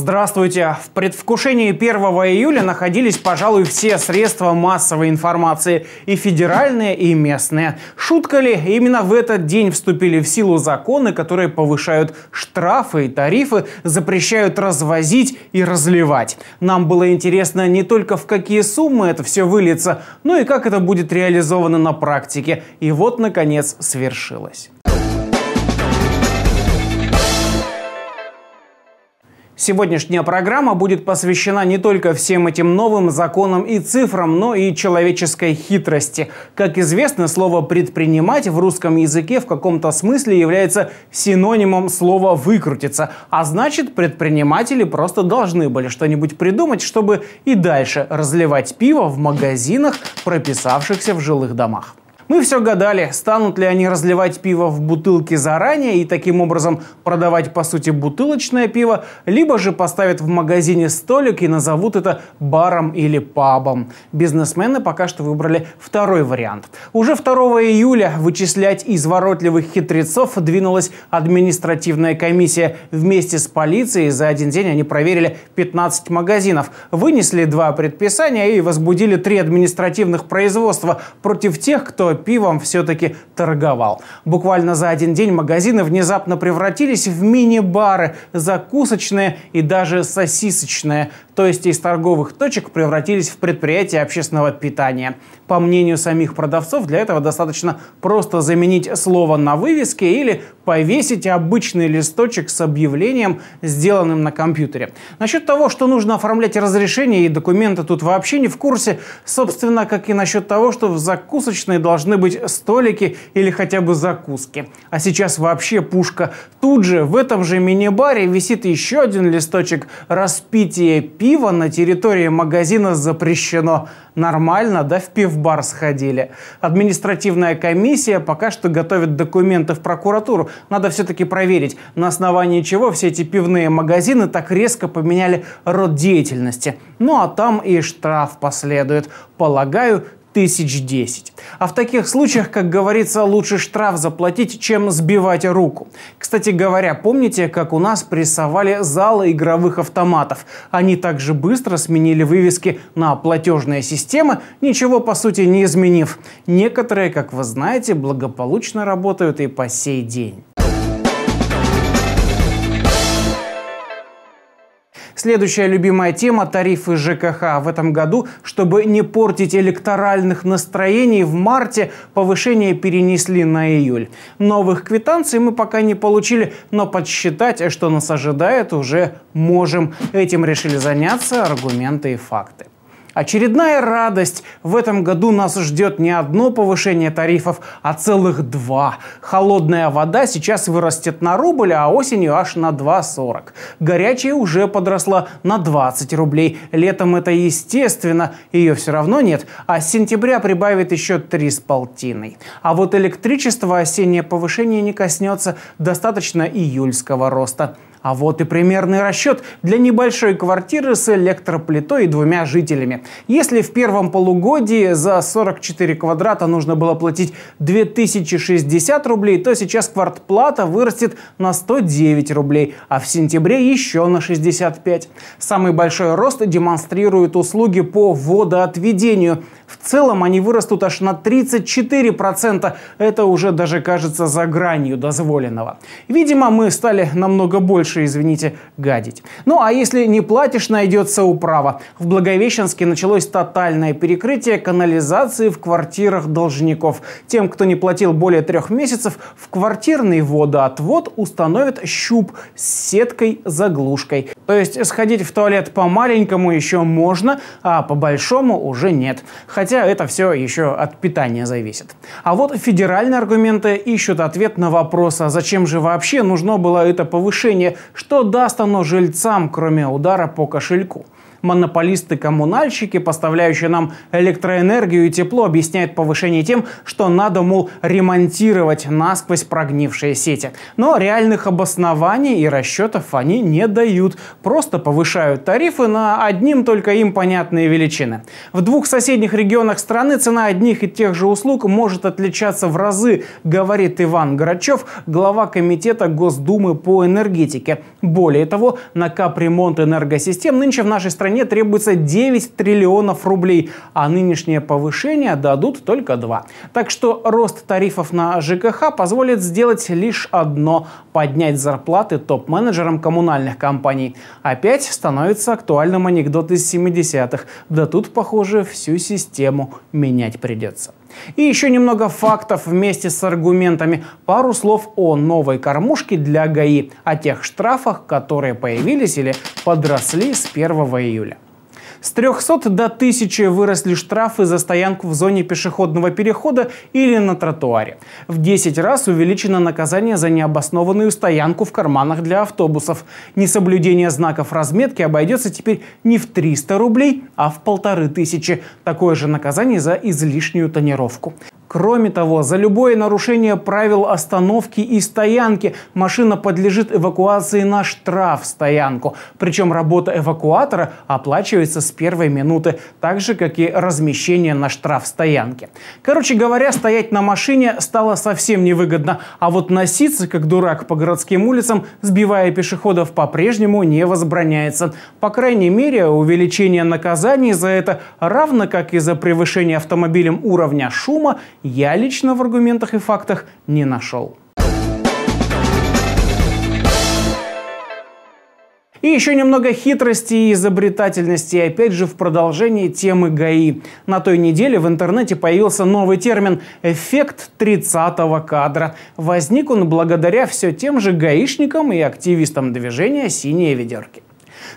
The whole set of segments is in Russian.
Здравствуйте! В предвкушении 1 июля находились, пожалуй, все средства массовой информации, и федеральные, и местные. Шутка ли, именно в этот день вступили в силу законы, которые повышают штрафы и тарифы, запрещают развозить и разливать. Нам было интересно не только в какие суммы это все выльется, но и как это будет реализовано на практике. И вот, наконец, свершилось. Сегодняшняя программа будет посвящена не только всем этим новым законам и цифрам, но и человеческой хитрости. Как известно, слово «предпринимать» в русском языке в каком-то смысле является синонимом слова «выкрутиться». А значит, предприниматели просто должны были что-нибудь придумать, чтобы и дальше разливать пиво в магазинах, прописавшихся в жилых домах. Мы все гадали, станут ли они разливать пиво в бутылки заранее и таким образом продавать по сути бутылочное пиво, либо же поставят в магазине столик и назовут это баром или пабом. Бизнесмены пока что выбрали второй вариант. Уже 2 июля вычислять изворотливых хитрецов двинулась административная комиссия вместе с полицией. За один день они проверили 15 магазинов, вынесли два предписания и возбудили три административных производства против тех, кто пивом все-таки торговал. Буквально за один день магазины внезапно превратились в мини-бары, закусочные и даже сосисочные то есть из торговых точек превратились в предприятия общественного питания. По мнению самих продавцов, для этого достаточно просто заменить слово на вывеске или повесить обычный листочек с объявлением, сделанным на компьютере. Насчет того, что нужно оформлять разрешение и документы, тут вообще не в курсе. Собственно, как и насчет того, что в закусочной должны быть столики или хотя бы закуски. А сейчас вообще пушка. Тут же, в этом же мини-баре, висит еще один листочек «Распитие пиво на территории магазина запрещено. Нормально, да, в пивбар сходили. Административная комиссия пока что готовит документы в прокуратуру. Надо все-таки проверить, на основании чего все эти пивные магазины так резко поменяли род деятельности. Ну а там и штраф последует. Полагаю, тысяч десять. А в таких случаях, как говорится, лучше штраф заплатить, чем сбивать руку. Кстати говоря, помните, как у нас прессовали залы игровых автоматов? Они также быстро сменили вывески на платежные системы, ничего по сути не изменив. Некоторые, как вы знаете, благополучно работают и по сей день. Следующая любимая тема – тарифы ЖКХ. В этом году, чтобы не портить электоральных настроений, в марте повышение перенесли на июль. Новых квитанций мы пока не получили, но подсчитать, что нас ожидает, уже можем. Этим решили заняться аргументы и факты. Очередная радость. В этом году нас ждет не одно повышение тарифов, а целых два. Холодная вода сейчас вырастет на рубль, а осенью аж на 2,40. Горячая уже подросла на 20 рублей. Летом это естественно, ее все равно нет, а с сентября прибавит еще три с полтиной. А вот электричество осеннее повышение не коснется, достаточно июльского роста. А вот и примерный расчет для небольшой квартиры с электроплитой и двумя жителями. Если в первом полугодии за 44 квадрата нужно было платить 2060 рублей, то сейчас квартплата вырастет на 109 рублей, а в сентябре еще на 65. Самый большой рост демонстрируют услуги по водоотведению – в целом они вырастут аж на 34%. Это уже даже кажется за гранью дозволенного. Видимо, мы стали намного больше, извините, гадить. Ну а если не платишь, найдется управа. В Благовещенске началось тотальное перекрытие канализации в квартирах должников. Тем, кто не платил более трех месяцев, в квартирный водоотвод установят щуп с сеткой-заглушкой. То есть сходить в туалет по-маленькому еще можно, а по-большому уже нет хотя это все еще от питания зависит. А вот федеральные аргументы ищут ответ на вопрос, а зачем же вообще нужно было это повышение, что даст оно жильцам, кроме удара по кошельку монополисты-коммунальщики, поставляющие нам электроэнергию и тепло, объясняют повышение тем, что надо, мол, ремонтировать насквозь прогнившие сети. Но реальных обоснований и расчетов они не дают, просто повышают тарифы на одним только им понятные величины. В двух соседних регионах страны цена одних и тех же услуг может отличаться в разы, говорит Иван Грачев, глава Комитета Госдумы по энергетике. Более того, на капремонт энергосистем нынче в нашей стране стране требуется 9 триллионов рублей, а нынешнее повышение дадут только 2. Так что рост тарифов на ЖКХ позволит сделать лишь одно – поднять зарплаты топ-менеджерам коммунальных компаний. Опять становится актуальным анекдот из 70-х. Да тут, похоже, всю систему менять придется. И еще немного фактов вместе с аргументами. Пару слов о новой кормушке для ГАИ, о тех штрафах, которые появились или подросли с 1 июля июля. С 300 до 1000 выросли штрафы за стоянку в зоне пешеходного перехода или на тротуаре. В 10 раз увеличено наказание за необоснованную стоянку в карманах для автобусов. Несоблюдение знаков разметки обойдется теперь не в 300 рублей, а в полторы тысячи. Такое же наказание за излишнюю тонировку. Кроме того, за любое нарушение правил остановки и стоянки машина подлежит эвакуации на штраф стоянку. Причем работа эвакуатора оплачивается с первой минуты, так же, как и размещение на штраф стоянке. Короче говоря, стоять на машине стало совсем невыгодно, а вот носиться, как дурак, по городским улицам, сбивая пешеходов, по-прежнему не возбраняется. По крайней мере, увеличение наказаний за это, равно как и за превышение автомобилем уровня шума, я лично в аргументах и фактах не нашел. И еще немного хитрости и изобретательности, и опять же в продолжении темы ГАИ. На той неделе в интернете появился новый термин «эффект 30-го кадра». Возник он благодаря все тем же гаишникам и активистам движения «Синие ведерки».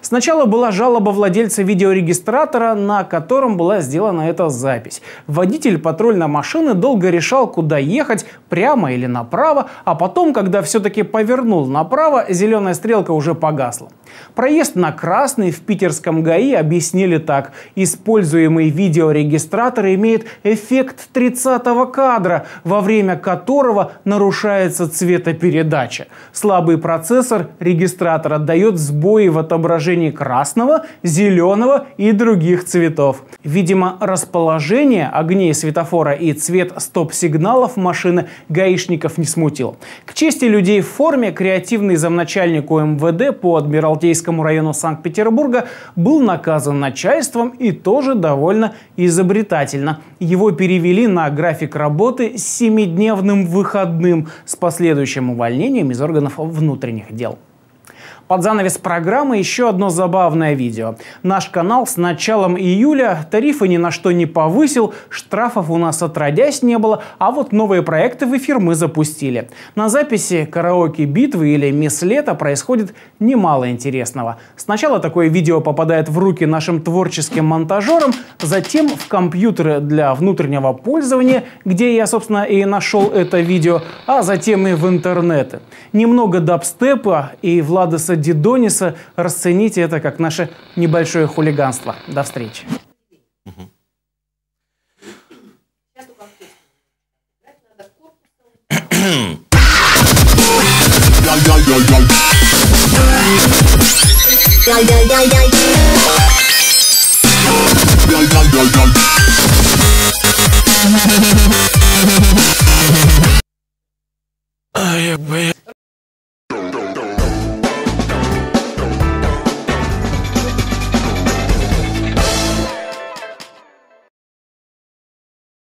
Сначала была жалоба владельца видеорегистратора, на котором была сделана эта запись. Водитель патрульной машины долго решал, куда ехать, прямо или направо, а потом, когда все-таки повернул направо, зеленая стрелка уже погасла. Проезд на красный в питерском ГАИ объяснили так. Используемый видеорегистратор имеет эффект 30 кадра, во время которого нарушается цветопередача. Слабый процессор регистратора дает сбои в отображении изображений красного, зеленого и других цветов. Видимо, расположение огней светофора и цвет стоп-сигналов машины гаишников не смутил. К чести людей в форме, креативный замначальник УМВД по Адмиралтейскому району Санкт-Петербурга был наказан начальством и тоже довольно изобретательно. Его перевели на график работы с семидневным выходным с последующим увольнением из органов внутренних дел. Под занавес программы еще одно забавное видео. Наш канал с началом июля тарифы ни на что не повысил, штрафов у нас отродясь не было, а вот новые проекты в эфир мы запустили. На записи «Караоке битвы» или «Мисс Лето» происходит немало интересного. Сначала такое видео попадает в руки нашим творческим монтажерам, затем в компьютеры для внутреннего пользования, где я, собственно, и нашел это видео, а затем и в интернеты. Немного дабстепа и в Владоса Дидониса. Расцените это как наше небольшое хулиганство. До встречи. Yeah,